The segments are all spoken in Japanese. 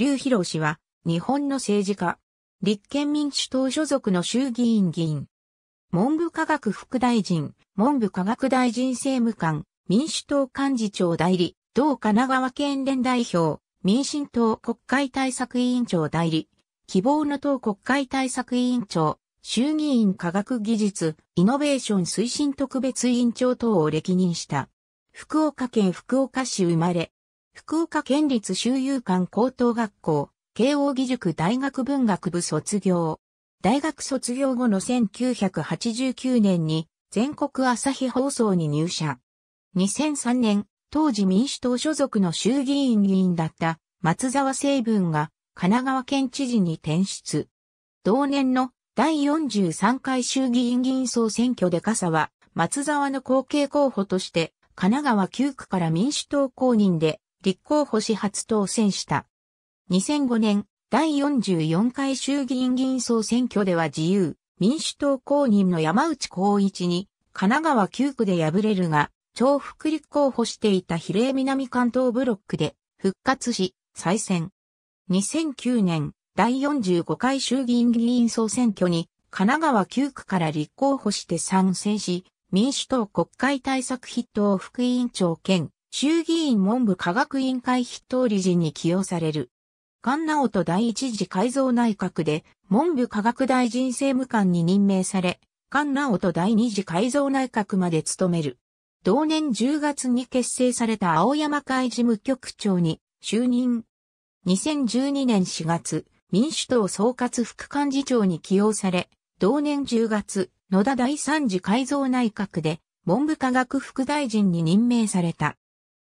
劉博氏は、日本の政治家。立憲民主党所属の衆議院議員。文部科学副大臣、文部科学大臣政務官、民主党幹事長代理、同神奈川県連代表、民進党国会対策委員長代理、希望の党国会対策委員長、衆議院科学技術、イノベーション推進特別委員長等を歴任した。福岡県福岡市生まれ、福岡県立修遊館高等学校、慶応義塾大学文学部卒業。大学卒業後の1989年に全国朝日放送に入社。2003年、当時民主党所属の衆議院議員だった松沢成文が神奈川県知事に転出。同年の第43回衆議院議員総選挙で笠は松沢の後継候補として神奈川9区から民主党公認で立候補し初当選した。2005年、第44回衆議院議員総選挙では自由、民主党公認の山内光一に、神奈川9区で敗れるが、重複立候補していた比例南関東ブロックで復活し、再選。2009年、第45回衆議院議員総選挙に、神奈川9区から立候補して参戦し、民主党国会対策筆頭副委員長兼衆議院文部科学委員会筆頭理事に起用される。菅直人第一次改造内閣で文部科学大臣政務官に任命され、菅直人第二次改造内閣まで務める。同年10月に結成された青山会事務局長に就任。2012年4月、民主党総括副幹事長に起用され、同年10月、野田第三次改造内閣で文部科学副大臣に任命された。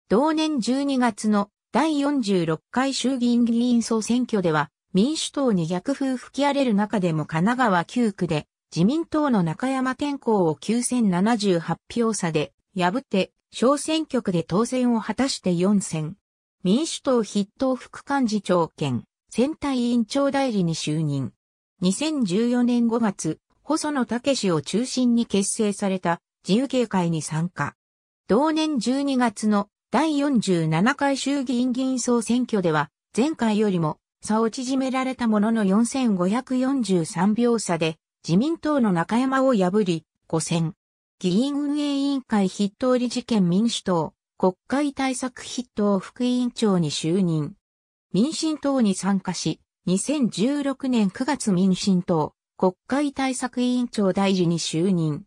同年12月の第46回衆議院議員総選挙では、民主党に逆風吹き荒れる中でも神奈川9区で、自民党の中山健康を9078票差で、破って、小選挙区で当選を果たして4選。民主党筆頭副幹事長兼、選対委員長代理に就任。2014年5月、細野武氏を中心に結成された自由形会に参加。同年12月の第47回衆議院議員総選挙では、前回よりも差を縮められたものの4543票差で、自民党の中山を破り、5選。議員運営委員会筆頭理事兼民主党、国会対策筆頭副委員長に就任。民進党に参加し、2016年9月民進党、国会対策委員長大事に就任。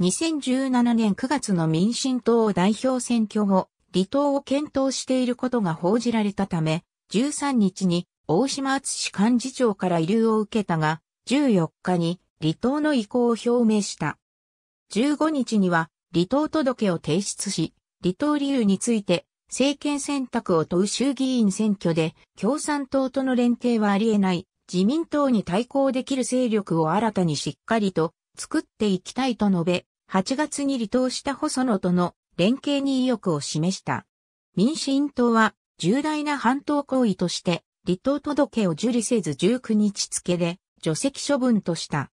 2017年9月の民進党代表選挙後、離党を検討していることが報じられたため、13日に大島厚幹事長から遺留を受けたが、14日に離党の意向を表明した。15日には離党届を提出し、離党理由について政権選択を問う衆議院選挙で共産党との連携はあり得ない自民党に対抗できる勢力を新たにしっかりと作っていきたいと述べ、8月に離党した細野との連携に意欲を示した。民進党は重大な反党行為として離党届を受理せず19日付で除籍処分とした。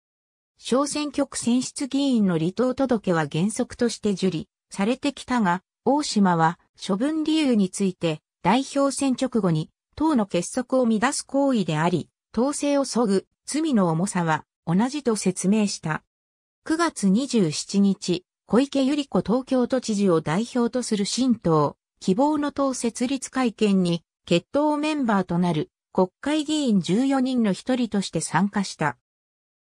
小選挙区選出議員の離党届は原則として受理されてきたが、大島は処分理由について代表選直後に党の結束を乱す行為であり、統制を削ぐ罪の重さは同じと説明した。9月27日、小池百合子東京都知事を代表とする新党、希望の党設立会見に、決闘メンバーとなる国会議員14人の一人として参加した。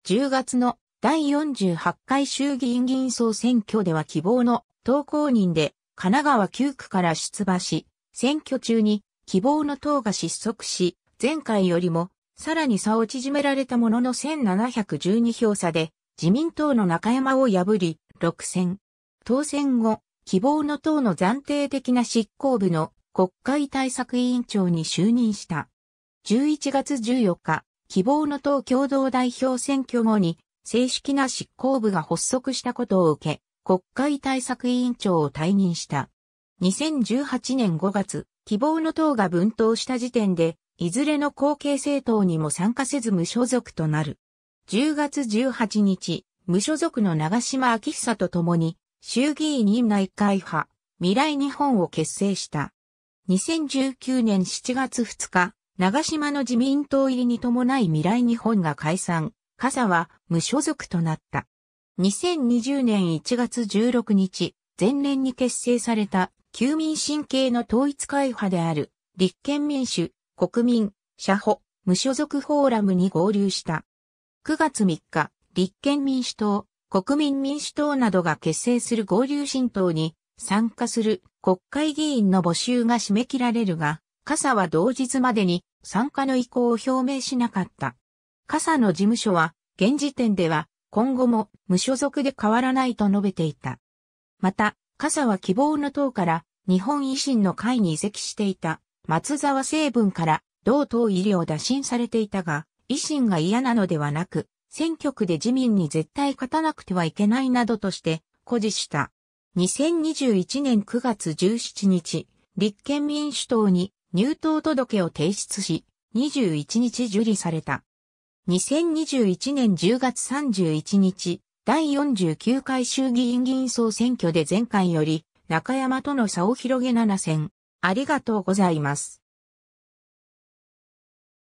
10月の第48回衆議院議員総選挙では希望の党公認で神奈川9区から出馬し、選挙中に希望の党が失速し、前回よりもさらに差を縮められたものの1712票差で自民党の中山を破り、6選。当選後、希望の党の暫定的な執行部の国会対策委員長に就任した。11月14日、希望の党共同代表選挙後に正式な執行部が発足したことを受け、国会対策委員長を退任した。2018年5月、希望の党が分党した時点で、いずれの後継政党にも参加せず無所属となる。10月18日、無所属の長島昭久と共に、衆議院院内会派、未来日本を結成した。2019年7月2日、長島の自民党入りに伴い未来日本が解散、傘は無所属となった。2020年1月16日、前年に結成された、旧民進経の統一会派である、立憲民主、国民、社保、無所属フォーラムに合流した。9月3日、立憲民主党、国民民主党などが結成する合流新党に参加する国会議員の募集が締め切られるが、傘は同日までに参加の意向を表明しなかった。傘の事務所は、現時点では今後も無所属で変わらないと述べていた。また、傘は希望の党から日本維新の会に移籍していた松沢成文から同党医療打診されていたが、維新が嫌なのではなく、選挙区で自民に絶対勝たなくてはいけないなどとして誇示した。2021年9月17日、立憲民主党に入党届を提出し、21日受理された。2021年10月31日、第49回衆議院議員総選挙で前回より中山との差を広げ7選。ありがとうございます。